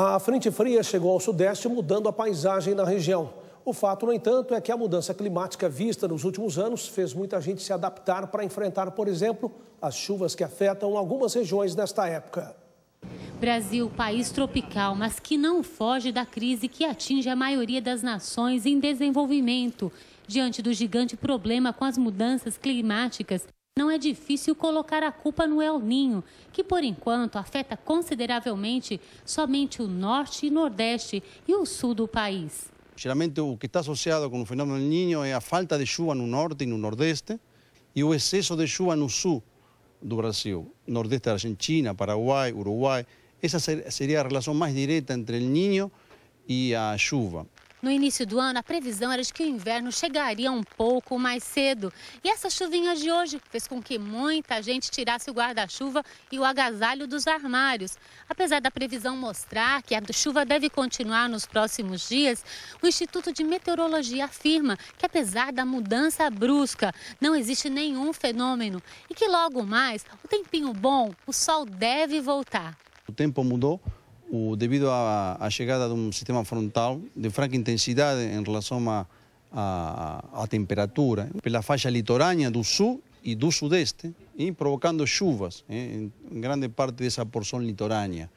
A frente fria chegou ao sudeste, mudando a paisagem na região. O fato, no entanto, é que a mudança climática vista nos últimos anos fez muita gente se adaptar para enfrentar, por exemplo, as chuvas que afetam algumas regiões nesta época. Brasil, país tropical, mas que não foge da crise que atinge a maioria das nações em desenvolvimento. Diante do gigante problema com as mudanças climáticas, não é difícil colocar a culpa no El Ninho, que por enquanto afeta consideravelmente somente o norte e nordeste e o sul do país. Geralmente o que está associado com o fenômeno El Ninho é a falta de chuva no norte e no nordeste e o excesso de chuva no sul do Brasil, nordeste da Argentina, Paraguai, Uruguai. Essa seria a relação mais direta entre El Ninho e a chuva. No início do ano, a previsão era de que o inverno chegaria um pouco mais cedo. E essa chuvinha de hoje fez com que muita gente tirasse o guarda-chuva e o agasalho dos armários. Apesar da previsão mostrar que a chuva deve continuar nos próximos dias, o Instituto de Meteorologia afirma que, apesar da mudança brusca, não existe nenhum fenômeno e que logo mais, o tempinho bom, o sol deve voltar. O tempo mudou, o, devido à, chegada de um sistema frontal de franca intensidade em relação à temperatura, eh, pela faixa litorânea do sul e do sudeste, e provocando chuvas em eh, grande parte dessa porção litorânea,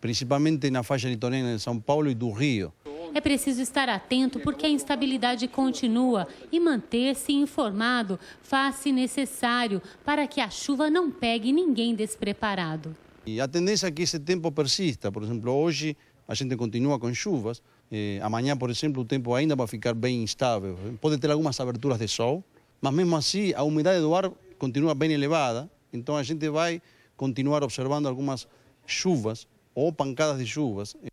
principalmente na faixa litorânea de São Paulo e do Rio. É preciso estar atento porque a instabilidade continua e manter-se informado faz-se necessário para que a chuva não pegue ninguém despreparado. E a tendência é que esse tempo persista. Por exemplo, hoje eh, a gente continua com chuvas. Eh, amanhã, por exemplo, o tempo ainda vai ficar bem instável. Pode ter algumas aberturas de sol, mas mesmo assim a umidade do ar continua bem elevada. Então a gente vai continuar observando algumas chuvas ou pancadas de chuvas. Eh,